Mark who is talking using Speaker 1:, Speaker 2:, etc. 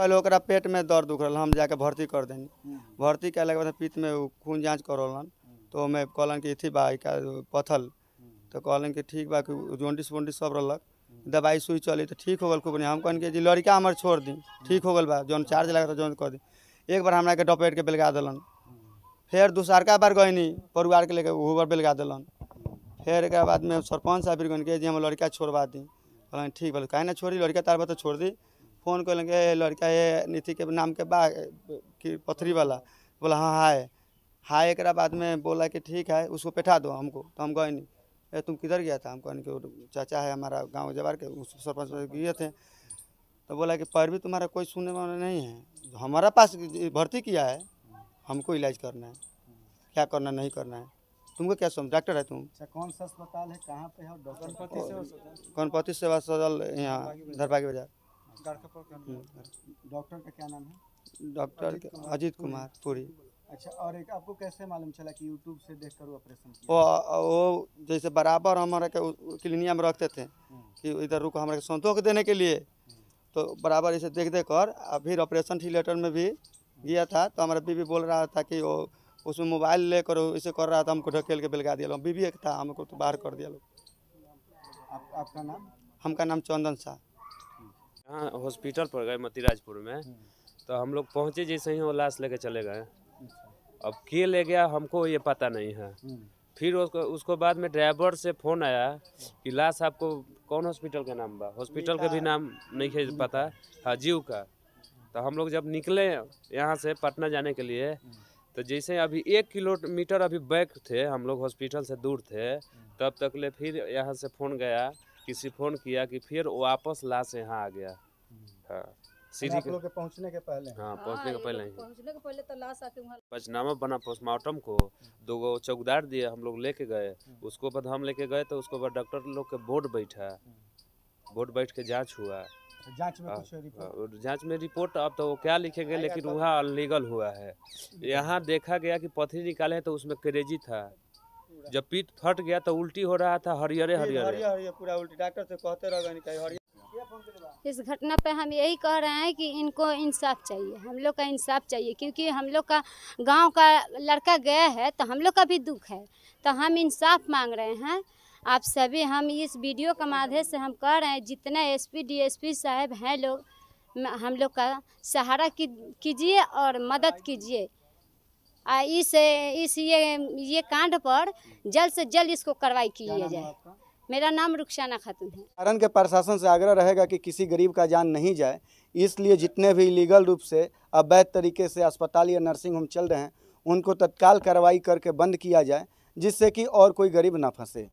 Speaker 1: पहले पेट में दर्द दुख रहा हम जाके भर्ती कर दें हम्म। भर्ती कैला के बाद पीत में खून जाँच करौलन हम्म। तो मैं कहलन कि इथी बा पथल हम्म। तो कहलन कि ठीक बा जोंडिस वोंडिस सब रहलक दवाई सुई चली तो ठीक हो गल खूब हम कहन कि जी लड़का हमारे छोड़ दी ठीक हो गल बा जौन चार्ज लगा जो कर दी एक बार हमारे डपेट के बेलगा दिलन फिर दूसरका बार गईनी परिवार के लेकर वह बार बेलगा दिलन फिर एक बाद में सरपंच साहब गईन के जी हम लड़का छोड़वा दी कहलन ठीक बोल कहीं ना छोड़ी लड़का तार बार तो छोड़ दी फ़ोन कर लेंगे लड़का ये नीति के नाम के बा कि पथरी वाला बोला हाँ हाय हाय एक बाद में बोला कि ठीक है उसको बैठा दो हमको तो हम गए नहीं ए तुम किधर गया था हम कहें कि चाचा है हमारा गाँव जवार के उस सरपंच गए थे तो बोला कि भी तुम्हारा कोई सुनने वाले नहीं है हमारा पास भर्ती किया है हमको इलाज करना है क्या करना नहीं करना है तुमको क्या सुन डॉक्टर है तुम अच्छा, कौन सा अस्पताल है कहाँ पे है गणपति सेवा सदल यहाँ धरबागी बाजार हम्म। डॉक्टर का क्या नाम है डॉक्टर अजीत कुमार पुरी अच्छा और एक आपको कैसे मालूम चला कि यूट्यूब से देख कर ऑपरेशन वो वो जैसे बराबर हमारे क्लिनिया में रखते थे हम्म। कि इधर रुको हमारे संतोख देने के लिए हम्म। तो बराबर इसे देख देख कर फिर ऑपरेशन थिएटर में भी गया था तो हमारा बीबी बोल रहा था कि वो उसमें मोबाइल लेकर इसे कर रहा था हमको ढकेल के बिलगा दिया बीबी एक था हमको तो बाहर कर दिया लोग
Speaker 2: आप, आपका नाम
Speaker 1: हमका नाम चंदन शाह
Speaker 2: हाँ हॉस्पिटल पर गए मतिराजपुर में हम्म। तो हम लोग पहुँचे जैसे ही वो लाश लेके चले गए अच्छा। अब के ले गया हमको ये पता नहीं है हम्म। फिर उसको उसको बाद में ड्राइवर से फ़ोन आया कि लाश आपको कौन हॉस्पिटल का नाम बा हॉस्पिटल का भी नाम नहीं है पता हाँ जीव का तो हम लोग जब निकले यहाँ से पटना जाने के लिए हम्म। तो जैसे अभी एक किलोमीटर अभी बैक थे हम लोग हॉस्पिटल से दूर थे तब तक ले फिर यहाँ से फ़ोन गया किसी फोन किया कि फिर वापस लाश यहाँ आ गया हम्म। हाँ, के
Speaker 1: पहुंचने के पहले
Speaker 2: हाँ पहुंचने हाँ, के पहले
Speaker 3: पहुंचने के पहले तो लाश आके
Speaker 2: वहाँ बना पोस्टमार्टम को हम्म। दो गो चौकदार दिए हम लोग लेके गए हम्म। उसको बाद हम लेके गए तो उसको बाद डॉक्टर लोग के बोर्ड बैठा बोर्ड बैठ के जाँच हुआ अच्छा,
Speaker 1: जांच में हाँ, रिपोर्ट
Speaker 2: जांच में रिपोर्ट अब तो वो क्या लिखेंगे लेकिन तो- वह अनलीगल हुआ है यहाँ देखा गया कि पथरी निकाले तो उसमें क्रेजी था जब पीठ फट गया तो उल्टी हो रहा था हरियरे हरियर
Speaker 1: पूरा उल्टी डॉक्टर से कहते
Speaker 3: इस घटना पर हम यही कह रहे हैं कि इनको इंसाफ चाहिए हम लोग का इंसाफ चाहिए क्योंकि हम लोग का गांव का लड़का गया है तो हम लोग का भी दुख है तो हम इंसाफ मांग रहे हैं आप सभी हम इस वीडियो के माध्यम से हम कह रहे हैं जितना एसपी डीएसपी साहब हैं लोग हम लोग का सहारा कीजिए और मदद कीजिए आ इस इस ये ये कांड पर जल्द से जल्द इसको कार्रवाई किया जाए मेरा नाम रुखसाना खातून है
Speaker 1: कारण के प्रशासन से आग्रह रहेगा कि किसी गरीब का जान नहीं जाए इसलिए जितने भी लीगल रूप से अवैध तरीके से अस्पताल या नर्सिंग होम चल रहे हैं उनको तत्काल कार्रवाई करके बंद किया जाए जिससे कि और कोई गरीब ना फंसे